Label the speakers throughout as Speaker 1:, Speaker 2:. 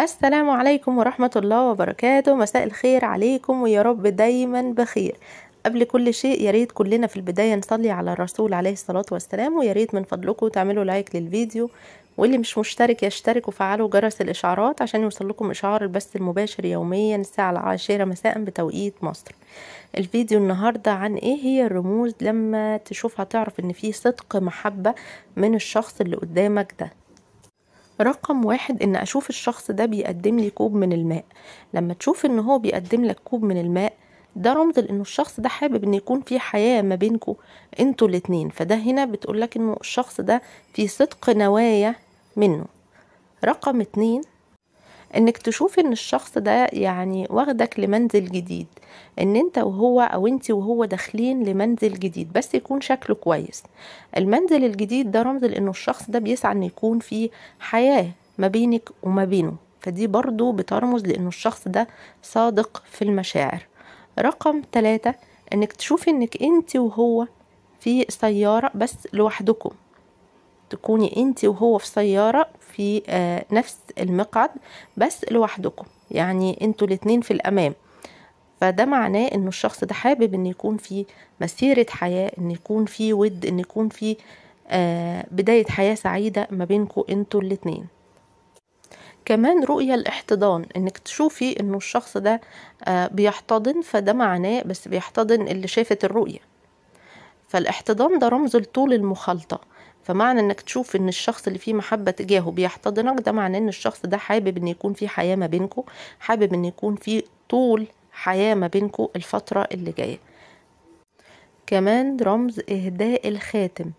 Speaker 1: السلام عليكم ورحمة الله وبركاته مساء الخير عليكم ويا رب دايما بخير قبل كل شيء يا ريت كلنا في البداية نصلي على الرسول عليه الصلاة والسلام ويا ريت من فضلكم تعملوا لايك للفيديو واللي مش مشترك يشترك وفعلوا جرس الإشعارات عشان يوصلكم إشعار البث المباشر يوميا الساعة العاشرة مساء بتوقيت مصر الفيديو النهاردة عن إيه هي الرموز لما تشوفها تعرف إن فيه صدق محبة من الشخص اللي قدامك ده رقم واحد ان اشوف الشخص ده بيقدم لي كوب من الماء لما تشوف ان هو بيقدم لك كوب من الماء ده رمز لانه الشخص ده حابب ان يكون في حياه ما بينكو انتوا الاتنين فده هنا بتقولك انه الشخص ده في صدق نوايا منه رقم اتنين انك تشوف ان الشخص ده يعني واخدك لمنزل جديد ان انت وهو او انت وهو داخلين لمنزل جديد بس يكون شكله كويس المنزل الجديد ده رمز لانه الشخص ده بيسعى ان يكون في حياة ما بينك وما بينه فدي برضو بترمز لانه الشخص ده صادق في المشاعر رقم ثلاثة انك تشوفي انك انت وهو في سيارة بس لوحدكم تكوني انت وهو في سيارة في آه، نفس المقعد بس لوحدكم يعني انتوا الاتنين في الامام فده معناه ان الشخص ده حابب ان يكون في مسيرة حياة ان يكون في ود ان يكون في آه، بداية حياة سعيدة ما بينكوا انتوا الاتنين كمان رؤية الاحتضان انك تشوفي انه الشخص ده آه، بيحتضن فده معناه بس بيحتضن اللي شافت الرؤية فالاحتضان ده رمز لطول المخالطة فمعنى انك تشوف ان الشخص اللي فيه محبة تجاهه بيحتضنك ده معنى ان الشخص ده حابب ان يكون في حياة ما بينكو حابب ان يكون في طول حياة ما بينكو الفترة اللي جاية كمان رمز اهداء الخاتم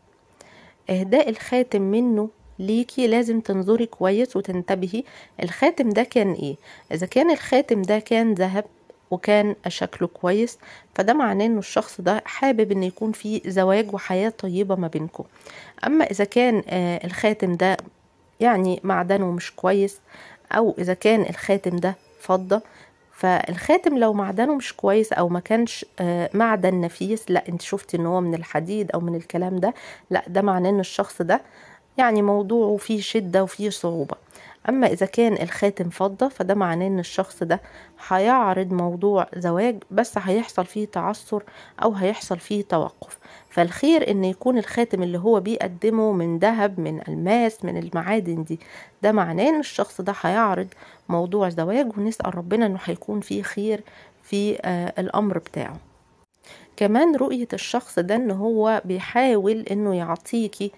Speaker 1: اهداء الخاتم منه ليكي لازم تنظري كويس وتنتبهي الخاتم ده كان ايه اذا كان الخاتم ده كان ذهب وكان شكله كويس فده معناه ان الشخص ده حابب ان يكون في زواج وحياة طيبة ما بينكم اما اذا كان آه، الخاتم ده يعني معدنه مش كويس او اذا كان الخاتم ده فضة فالخاتم لو معدنه مش كويس او ما كانش آه، معدن نفيس لا انت شفتي ان هو من الحديد او من الكلام ده لا ده معناه ان الشخص ده يعني موضوعه فيه شدة وفيه صعوبة اما اذا كان الخاتم فضة فده معناه ان الشخص ده هيعرض موضوع زواج بس هيحصل فيه تعثر او هيحصل فيه توقف فالخير ان يكون الخاتم اللي هو بيقدمه من ذهب من الماس من المعادن دي ده معناه ان الشخص ده هيعرض موضوع زواج ونسأل ربنا انه هيكون فيه خير في آه، الامر بتاعه كمان رؤية الشخص ده ان هو بيحاول انه يعطيكي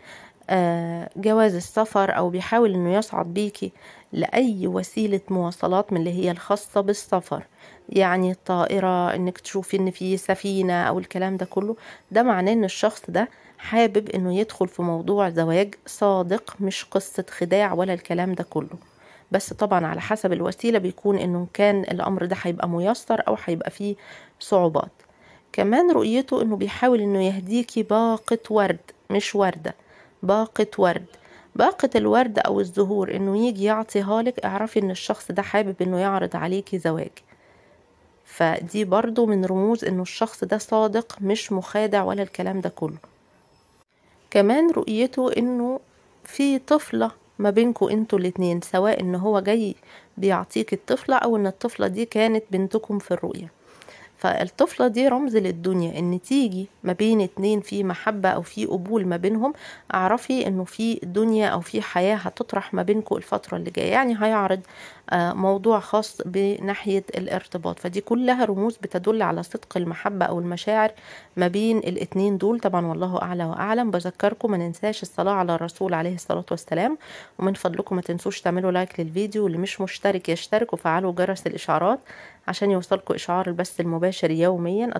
Speaker 1: آه، جواز السفر أو بيحاول إنه يصعد بيكي لأي وسيلة مواصلات من اللي هي الخاصة بالسفر يعني الطائرة إنك تشوفي إن في سفينة أو الكلام ده كله ده معناه إن الشخص ده حابب إنه يدخل في موضوع زواج صادق مش قصة خداع ولا الكلام ده كله بس طبعا على حسب الوسيله بيكون انه كان الامر ده هيبقى ميسر او هيبقى فيه صعوبات كمان رؤيته انه بيحاول انه يهديكي باقه ورد مش ورده باقة ورد باقة الورد أو الزهور إنه يجي يعطي هالك اعرفي إن الشخص ده حابب إنه يعرض عليكي زواج فدي برضو من رموز إنه الشخص ده صادق مش مخادع ولا الكلام ده كله كمان رؤيته إنه في طفلة ما بينكوا انتوا الاتنين سواء ان هو جاي بيعطيك الطفلة او ان الطفلة دي كانت بنتكم في الرؤية فالطفلة دي رمز للدنيا ان تيجي ما بين اتنين في محبة او في قبول ما بينهم اعرفي انه في دنيا او في حياة هتطرح ما بينكم الفترة اللي جاية يعني هيعرض آه، موضوع خاص بناحية الارتباط فدي كلها رموز بتدل على صدق المحبة او المشاعر ما بين الاتنين دول طبعا والله اعلى واعلم بذكركم ما ننساش الصلاة على الرسول عليه الصلاة والسلام ومن فضلكم ما تنسوش تعملوا لايك للفيديو واللي مش مشترك يشترك وفعلوا جرس الاشعارات عشان يوصلكوا إشعار البث المباشر يوميا